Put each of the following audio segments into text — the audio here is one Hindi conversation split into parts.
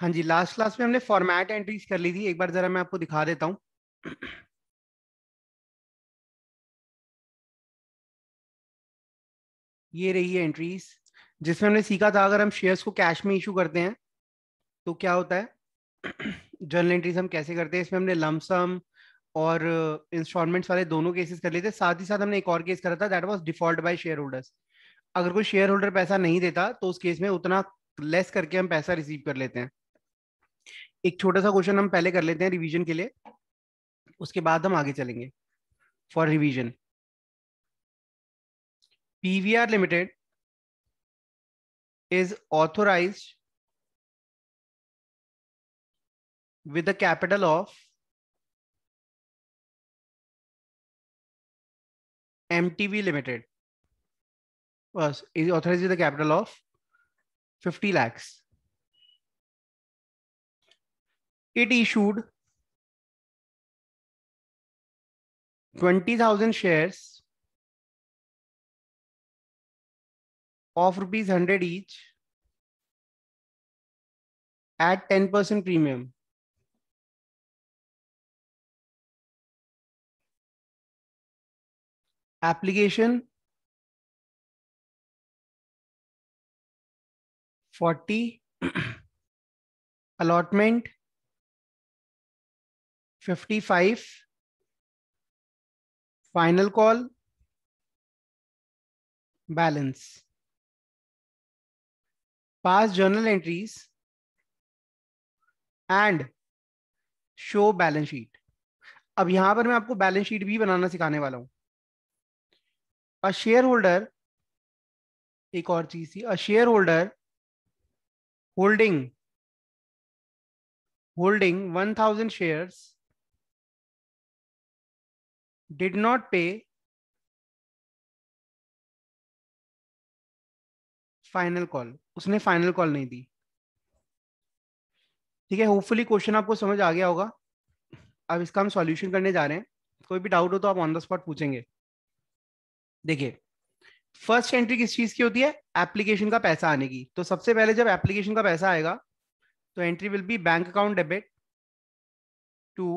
हाँ जी लास्ट क्लास में हमने फॉर्मेट एंट्रीज कर ली थी एक बार जरा मैं आपको दिखा देता हूँ ये रही है एंट्रीज जिसमें हमने सीखा था अगर हम शेयर्स को कैश में इशू करते हैं तो क्या होता है जर्नल एंट्रीज हम कैसे करते हैं इसमें हमने लमसम और इंस्टॉलमेंट्स वाले दोनों केसेस कर लिए थे साथ ही साथ हमने एक और केस करा था that was default by share holders अगर कोई शेयर होल्डर पैसा नहीं देता तो उस केस में उतना लेस करके हम पैसा रिसीव कर लेते हैं एक छोटा सा क्वेश्चन हम पहले कर लेते हैं रिवीजन के लिए उसके बाद हम आगे चलेंगे for revision PVR limited is authorise with a capital of M MTV limited बस is authorise with the capital of fifty lakhs it issued 20,000 shares of rupees 100 each at 10% premium. Application 40 allotment fifty five final call balance pass journal entries and show balance sheet अब यहां पर मैं आपको बैलेंस शीट भी बनाना सिखाने वाला हूं अ शेयर होल्डर एक और चीज थी a share holder holding one 1000 shares did not pay final call उसने फाइनल कॉल नहीं दी ठीक है होपफुली क्वेश्चन आपको समझ आ गया होगा अब इसका हम सॉल्यूशन करने जा रहे हैं कोई भी डाउट हो तो आप ऑन द स्पॉट पूछेंगे देखिए फर्स्ट एंट्री किस चीज की होती है एप्लीकेशन का पैसा आने की तो सबसे पहले जब एप्लीकेशन का पैसा आएगा तो entry will be bank account debit to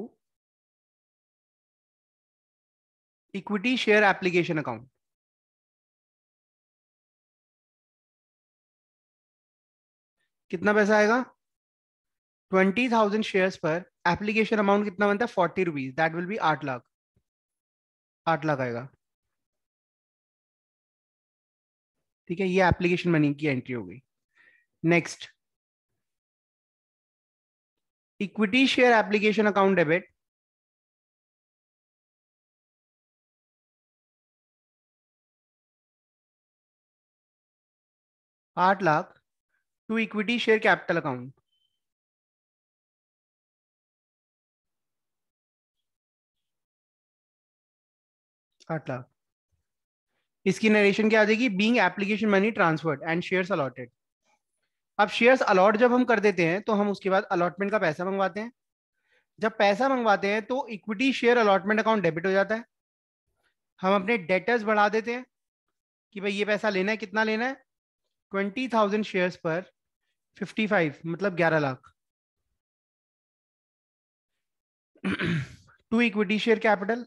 equity share application account कितना पैसा आएगा ट्वेंटी थाउजेंड शेयर पर एप्लीकेशन अमाउंट कितना बनता है forty rupees that will be आठ लाख आठ लाख आएगा ठीक है ये एप्लीकेशन मनी की एंट्री हो गई next equity share application account debit आठ lakh to equity share capital account आठ लाख इसकी नरेशन क्या आ जाएगी being application money transferred and share allotted अब शेयर्स अलॉट जब हम कर देते हैं तो हम उसके बाद अलॉटमेंट का पैसा मंगवाते हैं जब पैसा मंगवाते हैं तो equity share allotment account debit हो जाता है हम अपने डेटर्स बढ़ा देते हैं कि भाई ये पैसा लेना है कितना लेना है ट्वेंटी थाउजेंड शेयर पर फिफ्टी फाइव मतलब ग्यारह lakh to equity share capital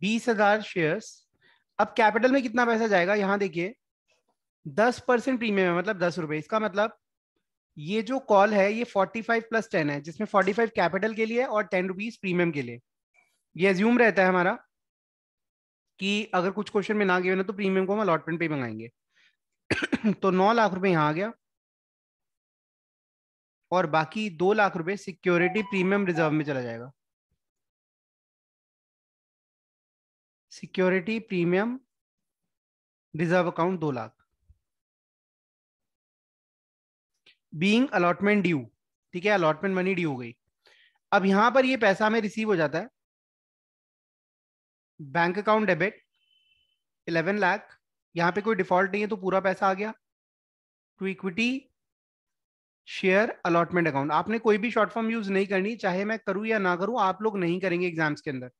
बीस हजार शेयर्स अब कैपिटल में कितना पैसा जाएगा यहां देखिए दस परसेंट प्रीमियम है मतलब दस रुपए इसका मतलब ये जो कॉल है ये फोर्टी फाइव प्लस टेन है जिसमें फोर्टी फाइव कैपिटल के लिए और टेन रुपीज प्रीमियम के लिए ये एज्यूम रहता है हमारा कि अगर कुछ क्वेश्चन में ना गए ना तो प्रीमियम को हम अलॉटमेंट पे मंगाएंगे तो नौ लाख रुपए यहाँ आ गया और बाकी दो लाख रुपए सिक्योरिटी प्रीमियम रिजर्व में चला जाएगा सिक्योरिटी प्रीमियम रिजर्व अकाउंट दो लाख बीइंग अलॉटमेंट ड्यू ठीक है अलॉटमेंट मनी ड्यू हो गई अब यहां पर ये पैसा हमें रिसीव हो जाता है bank account debit eleven lakh यहां पे कोई डिफॉल्ट नहीं है तो पूरा पैसा आ गया to equity share allotment account आपने कोई भी शॉर्ट फॉर्म यूज नहीं करनी चाहे मैं करूं या ना करूं आप लोग नहीं करेंगे एग्जाम्स के अंदर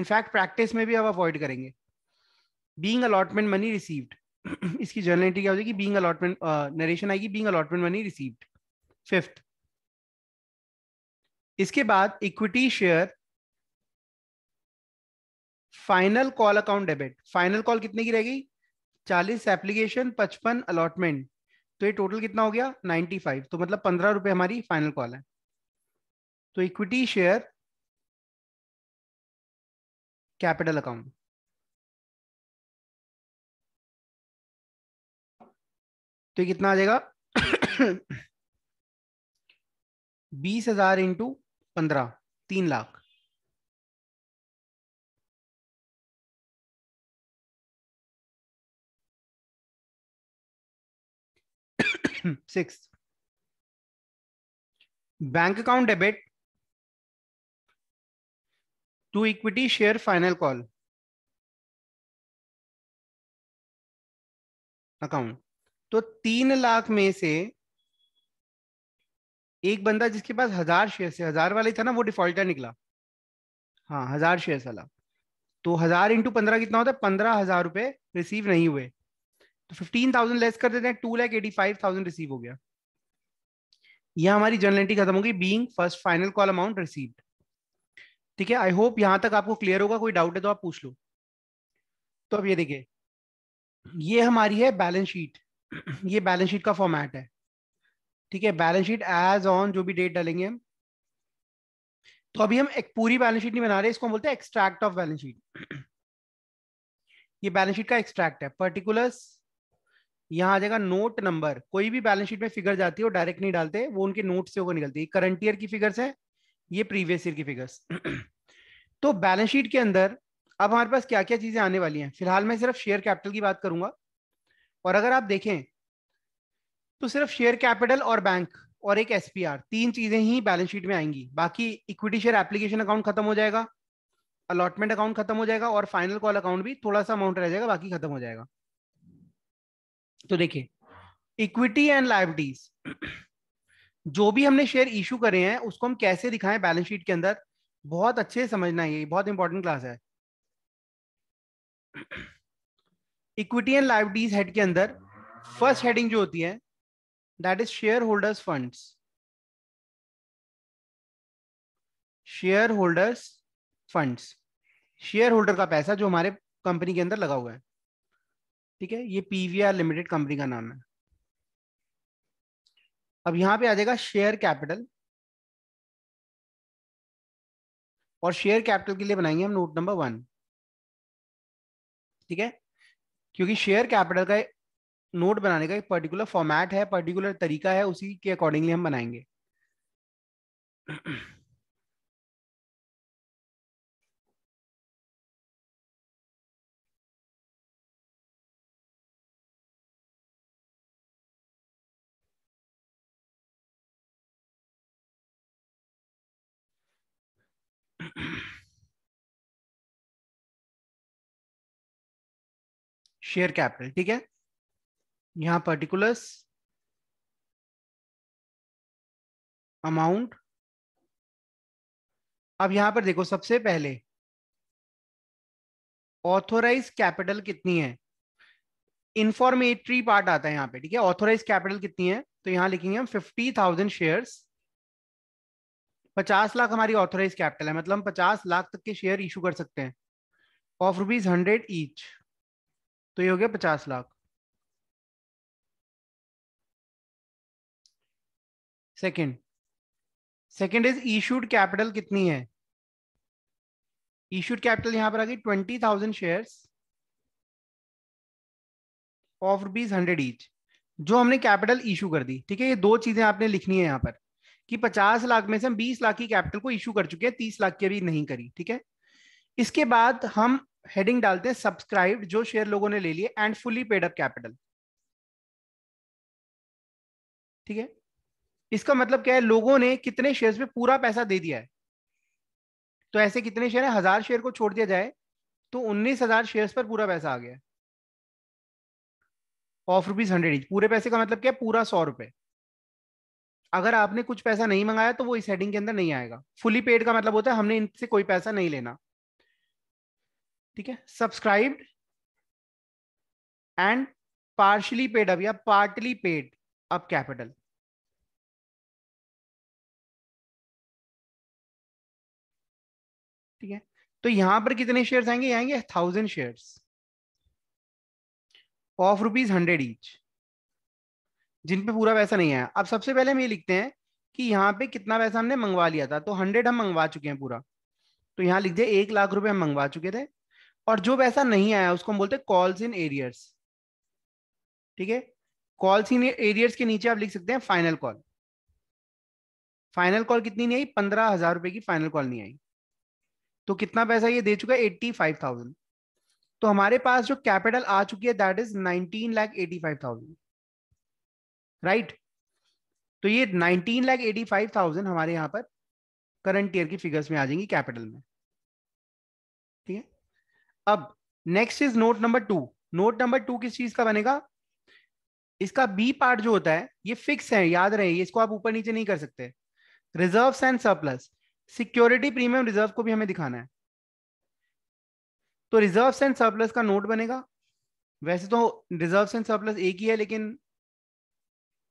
इनफैक्ट प्रैक्टिस में भी आप अवॉइड करेंगे बींग अलॉटमेंट मनी रिसीव्ड इसकी जर्नल एंट्री क्या हो जाएगी बींग अलॉटमेंट नरेशन आएगी being allotment money received fifth इसके बाद equity share final call account debit final call कितने की रहेगी चालीस एप्लीकेशन पचपन अलॉटमेंट तो ये टोटल कितना हो गया नाइन्टी फाइव तो मतलब पंद्रह रुपए हमारी फाइनल कॉल है तो इक्विटी शेयर कैपिटल अकाउंट तो ये कितना आ जाएगा बीस हजार इंटू पंद्रह तीन lakh six bank account debit to equity share final call account तो तीन लाख में से एक बंदा जिसके पास हजार शेयर से हजार वाला था ना वो डिफॉल्टर निकला हाँ हजार शेयर वाला तो हजार इंटू पंद्रह कितना होता है पंद्रह हजार रुपए रिसीव नहीं हुए तो फिफ्टीन थाउजेंड लेस कर देते हैं two lakh eighty five thousand receive हो गया यह हमारी जर्नलिटी खत्म होगी being first final call amount receive ठीक है आई होप यहां तक आपको क्लियर होगा कोई डाउट है तो आप पूछ लो तो अब ये देखिए ये हमारी है बैलेंस शीट ये बैलेंस शीट का फॉर्मेट है ठीक है बैलेंस शीट एज ऑन जो भी डेट डालेंगे हम तो अभी हम एक पूरी बैलेंस शीट नहीं बना रहे इसको हम बोलते हैं एक्सट्रैक्ट ऑफ बैलेंस शीट ये बैलेंस शीट का एक्सट्रैक्ट है पर्टिकुलर्स यहाँ आ जाएगा नोट नंबर कोई भी बैलेंस शीट में फिगर जाती है वो डायरेक्ट नहीं डालते वो उनके नोट से होकर निकलती है करंट ईयर की फिगर्स है ये प्रीवियस ईयर की फिगर्स तो बैलेंस शीट के अंदर अब हमारे पास क्या क्या चीजें आने वाली हैं फिलहाल मैं सिर्फ शेयर कैपिटल की बात करूंगा और अगर आप देखें तो सिर्फ शेयर कैपिटल और बैंक और एक एस तीन चीजें ही बैलेंस शीट में आएंगी बाकी इक्विटी शेयर एप्लीकेशन अकाउंट खत्म हो जाएगा अलॉटमेंट अकाउंट खत्म हो जाएगा और फाइनल कॉल अकाउंट भी थोड़ा सा अमाउंट रह जाएगा बाकी खत्म हो जाएगा तो देखिए इक्विटी एंड लाइबिलिटीज जो भी हमने शेयर इशू करे हैं उसको हम कैसे दिखाएं बैलेंस शीट के अंदर बहुत अच्छे से समझना है ये बहुत इंपॉर्टेंट क्लास है इक्विटी एंड लाइबिलिटीज हेड के अंदर फर्स्ट हेडिंग जो होती है that is share holders fund share holders funds share holder का पैसा जो हमारे कंपनी के अंदर लगा हुआ है ठीक है ये पीवीआर लिमिटेड कंपनी का नाम है अब यहां पे आ जाएगा शेयर कैपिटल और शेयर कैपिटल के लिए बनाएंगे हम नोट नंबर वन ठीक है क्योंकि शेयर कैपिटल का नोट बनाने का एक पर्टिकुलर फॉर्मेट है पर्टिकुलर तरीका है उसी के अकॉर्डिंगली हम बनाएंगे शेयर कैपिटल ठीक है यहां पर्टिकुलर्स अमाउंट अब यहां पर देखो सबसे पहले ऑथोराइज कैपिटल कितनी है इंफॉर्मेटरी पार्ट आता है यहां पे ठीक है ऑथोराइज कैपिटल कितनी है तो यहां लिखेंगे हम फिफ्टी थाउजेंड शेयर्स पचास लाख हमारी ऑथोराइज कैपिटल है मतलब हम पचास लाख तक के शेयर इशू कर सकते हैं ऑफ रुपीज हंड्रेड ईच तो ये हो गया पचास lakh second second is issued capital कितनी है इशूड कैपिटल यहां पर आ गई twenty thousand share of rupees hundred each जो हमने कैपिटल इशू कर दी ठीक है ये दो चीजें आपने लिखनी है यहां पर कि 50 लाख में से हम 20 लाख की कैपिटल को इश्यू कर चुके हैं 30 लाख की अभी नहीं करी ठीक है इसके बाद हम हेडिंग डालते हैं सब्सक्राइब जो शेयर लोगों ने ले लिए and fully paid up capital ठीक है इसका मतलब क्या है लोगों ने कितने शेयर्स पे पूरा पैसा दे दिया है तो ऐसे कितने शेयर है हजार शेयर को छोड़ दिया जाए तो उन्नीस हजार शेयर पर पूरा पैसा आ गया ऑफ रुपीज हंड्रेड पूरे पैसे का मतलब क्या है पूरा सौ रुपए अगर आपने कुछ पैसा नहीं मंगाया तो वो इस हेडिंग के अंदर नहीं आएगा फुली पेड का मतलब होता है हमने इनसे कोई पैसा नहीं लेना ठीक है सब्सक्राइब्ड एंड पार्शली पेड अब या पार्टली पेड अब कैपिटल ठीक है तो यहां पर कितने शेयर्स आएंगे आएंगे thousand shares of rupees hundred each जिन पे पूरा पैसा नहीं आया अब सबसे पहले हम ये लिखते हैं कि यहाँ पे कितना पैसा हमने मंगवा लिया था तो हंड्रेड हम मंगवा चुके हैं पूरा तो यहाँ लिख दिया एक लाख रुपए हम मंगवा चुके थे और जो पैसा नहीं आया उसको हम बोलते हैं कॉल्स इन एरियर्स ठीक है कॉल्स इन एरियर्स के नीचे आप लिख सकते हैं फाइनल कॉल फाइनल कॉल कितनी नहीं आई पंद्रह हजार रुपए की फाइनल कॉल नहीं आई तो कितना पैसा ये दे चुका है एट्टी फाइव थाउजेंड तो हमारे पास जो कैपिटल आ चुकी है that is nineteen lakh eighty five thousand right तो ये nineteen lakh eighty five thousand हमारे यहां पर करंट ईयर की फिगर्स में आ जाएंगी कैपिटल में ठीक है अब next is note number two note number two किस चीज का बनेगा इसका बी पार्ट जो होता है ये फिक्स है याद रहे इसको आप ऊपर नीचे नहीं कर सकते reserve and surplus security premium reserve को भी हमें दिखाना है तो रिजर्व एंड सरप्लस का नोट बनेगा वैसे तो रिजर्व एंड सरप्लस एक ही है लेकिन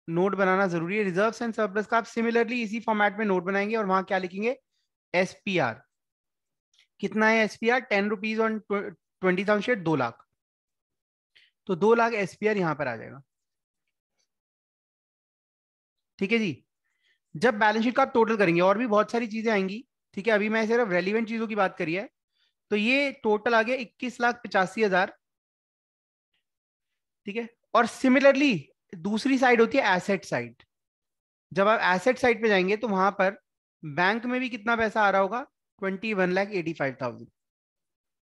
नोट बनाना जरूरी है रिजर्व एंड सरप्लस का आप सिमिलरली इसी फॉर्मेट में नोट बनाएंगे और वहां क्या लिखेंगे एस कितना है S P R ten rupees on twenty thousand share दो लाख तो दो लाख एस पी आर यहां पर आ जाएगा ठीक है जी जब बैलेंस शीट का आप टोटल करेंगे और भी बहुत सारी चीजें आएंगी ठीक है अभी मैं सिर्फ रेलिवेंट चीजों की बात करी है तो ये टोटल आ गया इक्कीस लाख पचासी हजार ठीक है और सिमिलरली दूसरी साइड होती है एसेट साइड जब आप एसेट साइड पे जाएंगे तो वहां पर बैंक में भी कितना पैसा आ रहा होगा twenty one lakh eighty five thousand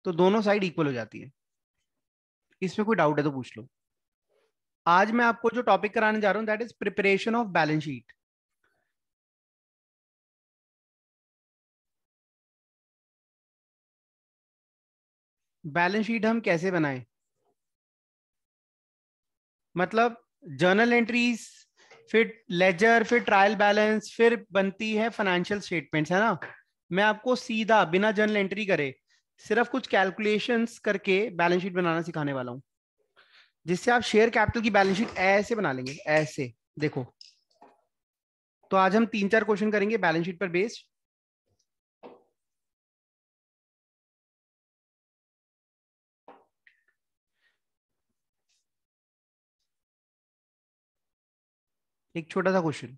तो दोनों साइड इक्वल हो जाती है इसमें कोई डाउट है तो पूछ लो आज मैं आपको जो टॉपिक कराने जा रहा हूं that is preparation of balance sheet balance sheet हम कैसे बनाए मतलब जर्नल एंट्रीज फिर लेजर फिर ट्रायल बैलेंस फिर बनती है फाइनेंशियल स्टेटमेंट्स है ना मैं आपको सीधा बिना जर्नल एंट्री करे सिर्फ कुछ कैलकुलेशंस करके बैलेंस शीट बनाना सिखाने वाला हूँ जिससे आप शेयर कैपिटल की बैलेंस शीट ऐसे बना लेंगे ऐसे देखो तो आज हम तीन चार क्वेश्चन करेंगे बैलेंस शीट पर बेस्ड एक छोटा सा question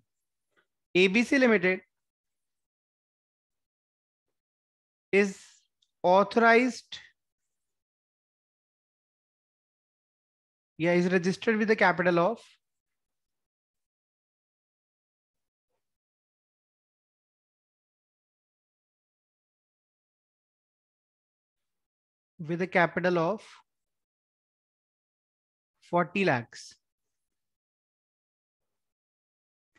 ABC limited is authorised या is registered with the capital of with capital of forty lakhs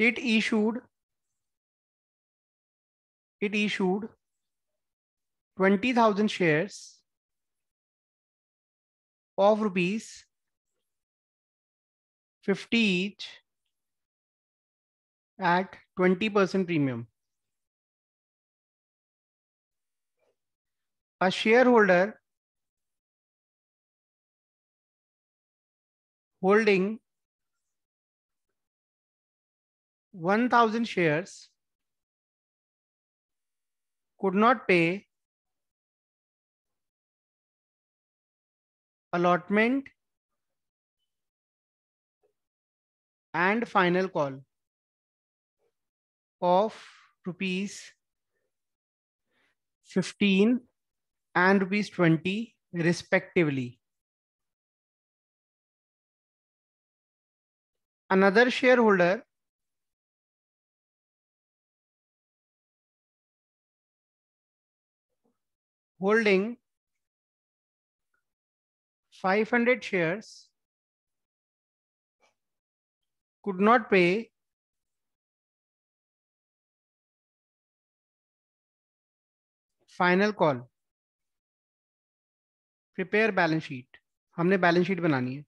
it issued it issued 20000 shares of rupees 50 each at 20% premium a shareholder holding 1000 shares could not pay allotment and final call of rupees 15 and rupees 20 respectively. Another shareholder holding 500 shares could not pay final call prepare balance sheet हमने बैलेंस शीट बनानी है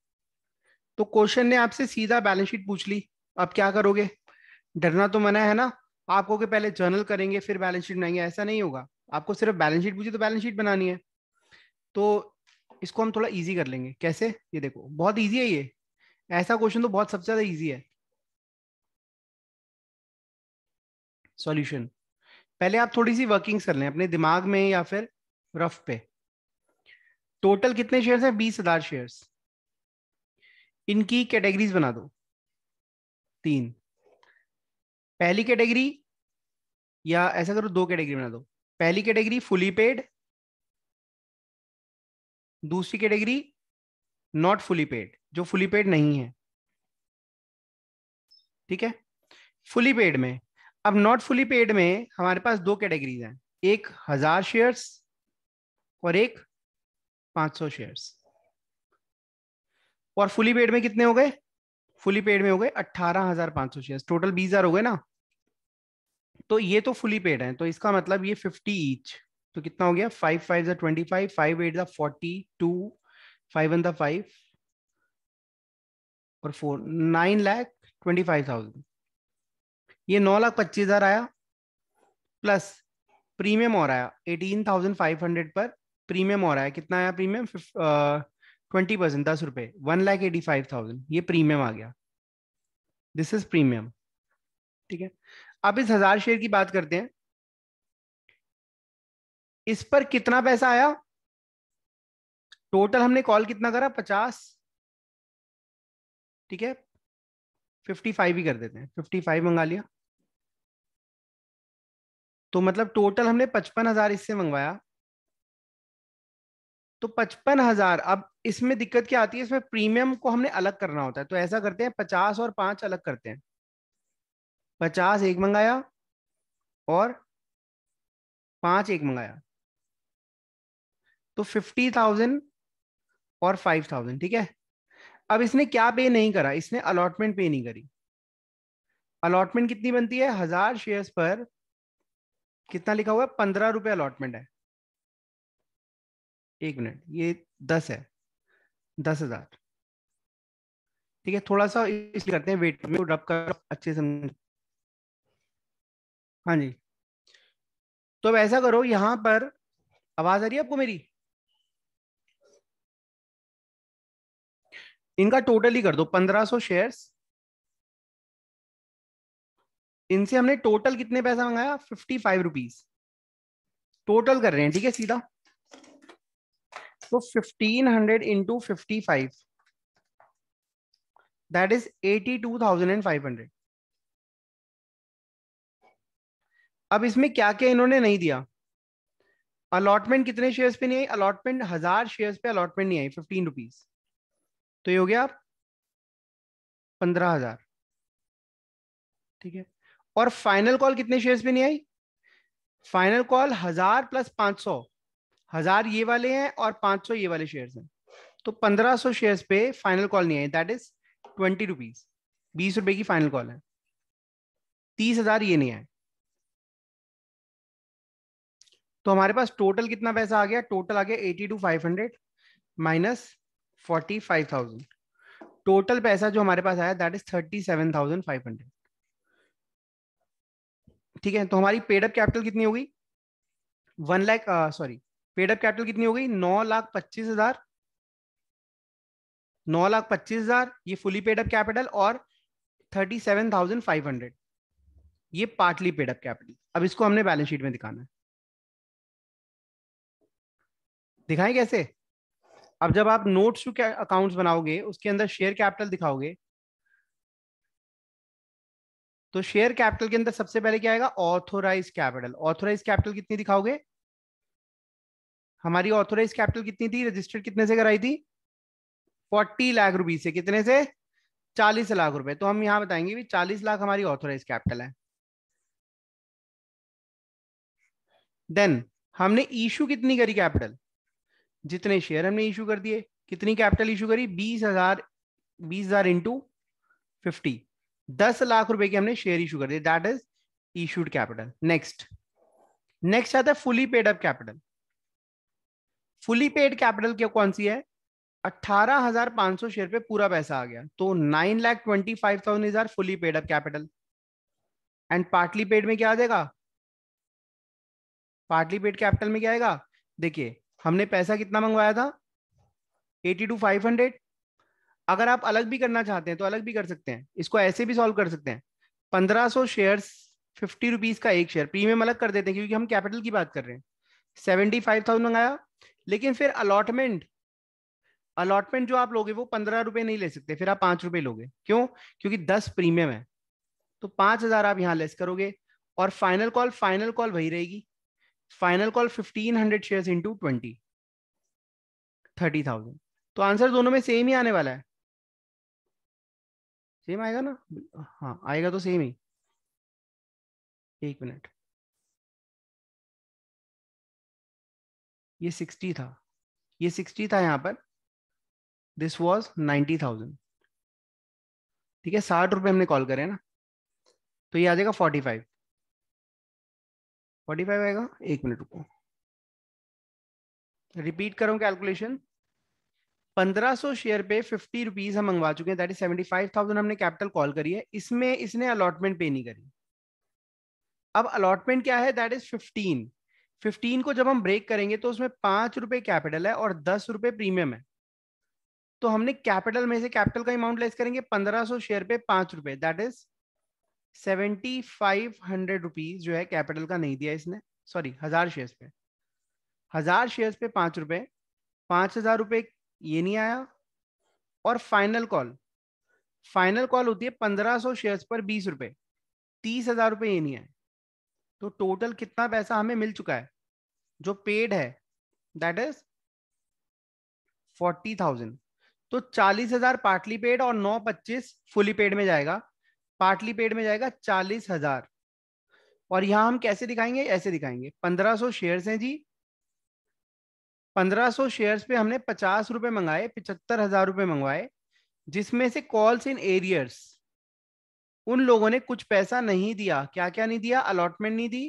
तो क्वेश्चन ने आपसे सीधा बैलेंस शीट पूछ ली अब क्या करोगे डरना तो मना है ना आप के पहले जर्नल करेंगे फिर बैलेंस शीट बनाएंगे ऐसा नहीं होगा आपको सिर्फ बैलेंस शीट पूछी तो बैलेंस शीट बनानी है तो इसको हम थोड़ा इजी कर लेंगे कैसे ये देखो बहुत इजी है ये ऐसा क्वेश्चन तो बहुत सबसे ज्यादा इजी है सॉल्यूशन पहले आप थोड़ी सी वर्किंग्स कर लें अपने दिमाग में या फिर रफ पे टोटल कितने शेयर्स हैं बीस हजार शेयर्स इनकी कैटेगरीज बना दो तीन पहली कैटेगरी या ऐसा करो दो कैटेगरी बना दो पहली कैटेगरी फुली पेड दूसरी कैटेगरी नॉट फुली पेड जो फुली पेड नहीं है ठीक है फुली पेड में अब नॉट फुली पेड में हमारे पास दो कैटेगरीज हैं एक हजार शेयर्स और एक पांच सौ शेयर्स और फुली पेड में कितने हो गए फुली पेड में हो गए अट्ठारह हजार पांच सौ शेयर टोटल बीस हजार हो गए ना तो ये तो फुली पेड है तो इसका मतलब ये फिफ्टी ईच तो कितना हो गया फाइव फाइव जो ट्वेंटी फाइव फाइव एट जो forty two five one the five और four nine lakh twenty five thousand ये नौ लाख पच्चीस हजार आया प्लस प्रीमियम और आया एटीन थाउजेंड फाइव हंड्रेड पर प्रीमियम और आया कितना आया प्रीमियम ट्वेंटी परसेंट दस रुपए one lakh eighty five thousand ये प्रीमियम आ गया दिस इज प्रीमियम ठीक है अब इस हजार शेयर की बात करते हैं इस पर कितना पैसा आया टोटल हमने कॉल कितना करा पचास ठीक है फिफ्टी फाइव ही कर देते हैं फिफ्टी फाइव मंगा लिया तो मतलब टोटल हमने पचपन हजार इससे मंगवाया तो पचपन हजार अब इसमें दिक्कत क्या आती है इसमें प्रीमियम को हमने अलग करना होता है तो ऐसा करते हैं पचास और पांच अलग करते हैं पचास एक मंगाया और पांच एक मंगाया तो फिफ्टी थाउजेंड और फाइव थाउजेंड ठीक है अब इसने क्या पे नहीं करा इसने अलॉटमेंट पे नहीं करी अलॉटमेंट कितनी बनती है हजार शेयर्स पर कितना लिखा हुआ है पंद्रह रुपए अलॉटमेंट है एक मिनट ये दस है दस हजार ठीक है थोड़ा सा इसलिए करते हैं वेट में रब कर अच्छे से हाँ जी तो ऐसा करो यहां पर आवाज आ रही है आपको मेरी इनका टोटल ही कर दो 1500 शेयर्स इनसे हमने टोटल कितने पैसा मंगाया फिफ्टी फाइव रुपीज टोटल कर रहे हैं ठीक है सीधा तो fifteen hundred into fifty five that is eighty two thousand and five hundred अब इसमें क्या क्या इन्होंने नहीं दिया अलॉटमेंट कितने शेयर्स पे नहीं आई अलॉटमेंट हजार शेयर्स पे अलॉटमेंट नहीं आई फिफ्टीन रुपीज तो ये हो गया आप पंद्रह हजार ठीक है और फाइनल कॉल कितने शेयर्स पे नहीं आई फाइनल कॉल हजार प्लस पांच सौ हजार ये वाले हैं और पांच सौ ये वाले शेयर्स हैं तो पंद्रह सौ शेयर्स पे फाइनल कॉल नहीं आई दैट इज ट्वेंटी रुपीज बीस रुपए की फाइनल कॉल है तीस हजार ये नहीं आए तो हमारे पास टोटल कितना पैसा आ गया टोटल आ गया eighty two five hundred minus forty five thousand total पैसा जो हमारे पास आया that is thirty seven thousand five hundred ठीक है तो हमारी पेडअप कैपिटल कितनी होगी one lakh sorry paid up capital कितनी होगी नौ लाख पच्चीस हजार नौ लाख पच्चीस हजार ये फुली पेडअप कैपिटल और thirty seven thousand five hundred ये पार्टली पेडअप कैपिटल अब इसको हमने बैलेंस शीट में दिखाना है दिखाएं कैसे अब जब आप नोट्स टू अकाउंट्स बनाओगे उसके अंदर शेयर कैपिटल दिखाओगे तो शेयर कैपिटल के अंदर सबसे पहले क्या आएगा ऑथोराइज कैपिटल ऑथोराइज कैपिटल कितनी दिखाओगे हमारी ऑथोराइज कैपिटल कितनी थी रजिस्टर्ड कितने से कराई थी फोर्टी लाख रुपीज से कितने से चालीस लाख रुपए तो हम यहां बताएंगे भी चालीस लाख हमारी ऑथोराइज कैपिटल है देन हमने इशू कितनी करी कैपिटल जितने शेयर हमने इशू कर दिए कितनी कैपिटल इशू करी बीस हजार बीस हजार इंटू फिफ्टी दस लाख रुपए के हमने शेयर इशू कर दिए that is issued capital next next आता है fully paid up capital fully paid capital क्या कौन सी है अट्ठारह हजार पांच सौ शेयर पे पूरा पैसा आ गया तो nine lakh twenty five thousand is are fully paid up capital and partly paid में क्या आ जाएगा पार्टली पेड कैपिटल में क्या आएगा देखिए हमने पैसा कितना मंगवाया था एटी टू फाइव हंड्रेड अगर आप अलग भी करना चाहते हैं तो अलग भी कर सकते हैं इसको ऐसे भी सॉल्व कर सकते हैं पंद्रह सौ शेयर फिफ्टी रुपीज का एक शेयर प्रीमियम अलग कर देते हैं क्योंकि हम कैपिटल की बात कर रहे हैं सेवेंटी फाइव थाउजेंड मंगाया लेकिन फिर अलॉटमेंट अलॉटमेंट जो आप लोगे वो पंद्रह रुपए नहीं ले सकते फिर आप पांच रुपए लोगे क्यों क्योंकि दस प्रीमियम है तो पांच हजार आप यहां लेस करोगे और फाइनल कॉल फाइनल कॉल वही रहेगी final call fifteen hundred share into twenty thirty thousand तो आंसर दोनों में सेम ही आने वाला है सेम आएगा ना हाँ आएगा तो सेम ही एक मिनट ये सिक्सटी था ये सिक्सटी था यहां पर दिस वॉज नाइन्टी थाउजेंड ठीक है साठ रुपये हमने कॉल करे ना तो ये आ जाएगा फोर्टी फाइव फोर्टी फाइव आएगा एक मिनट रुको रिपीट करो कैलकुलेशन पंद्रह सौ शेयर पे फिफ्टी रुपीज हम मंगवा चुके हैं दैट इज थाउजेंड हमने कैपिटल कॉल करी है इसमें इसने अलॉटमेंट पे नहीं करी अब अलॉटमेंट क्या है दैट इज फिफ्टीन फिफ्टीन को जब हम ब्रेक करेंगे तो उसमें पांच रुपए कैपिटल है और दस रुपए प्रीमियम है तो हमने कैपिटल में से कैपिटल का अमाउंट लेस करेंगे पंद्रह सौ शेयर पे पांच रुपए that is seventy five hundred rupees जो है कैपिटल का नहीं दिया इसने सॉरी हजार शेयर्स पे हजार शेयर्स पे पांच रुपए पांच हजार रुपये ये नहीं आया और फाइनल कॉल फाइनल कॉल होती है पंद्रह सौ शेयर्स पर बीस रुपये तीस हजार रुपए ये नहीं आए तो टोटल कितना पैसा हमें मिल चुका है जो पेड है दैट इज फोर्टी थाउजेंड तो चालीस हजार पार्टली पेड और नौ पच्चीस फुली पेड में जाएगा पार्टली पेड में जाएगा चालीस हजार और यहां हम कैसे दिखाएंगे ऐसे दिखाएंगे पंद्रह सो शेयर है जी पंद्रह सो शेयर पे हमने पचास रुपए मंगाए पिछहत्तर हजार रुपए मंगवाए जिसमें से कॉल्स इन एरियर्स उन लोगों ने कुछ पैसा नहीं दिया क्या क्या नहीं दिया अलॉटमेंट नहीं दी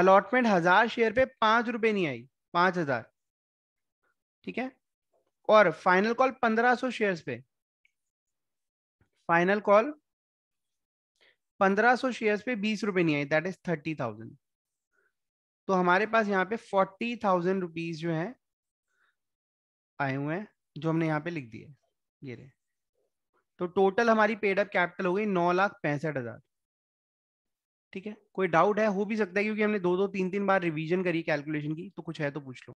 अलॉटमेंट हजार शेयर पे पांच रुपए नहीं आई पांच हजार ठीक है और फाइनल कॉल पंद्रह सो शेयर पे फाइनल कॉल पंद्रह सौ शेयर पे बीस रुपए नहीं आई दैट इज थर्टी थाउजेंड तो हमारे पास यहाँ पे फोर्टी थाउजेंड रुपीज जो है आए हुए हैं जो हमने यहाँ पे लिख दिए ये रहे तो टोटल हमारी पेड अप कैपिटल हो गई नौ लाख पैंसठ हजार ठीक है कोई डाउट है हो भी सकता है क्योंकि हमने दो दो तीन तीन बार रिवीजन करी कैलकुलेशन की तो कुछ है तो पूछ लो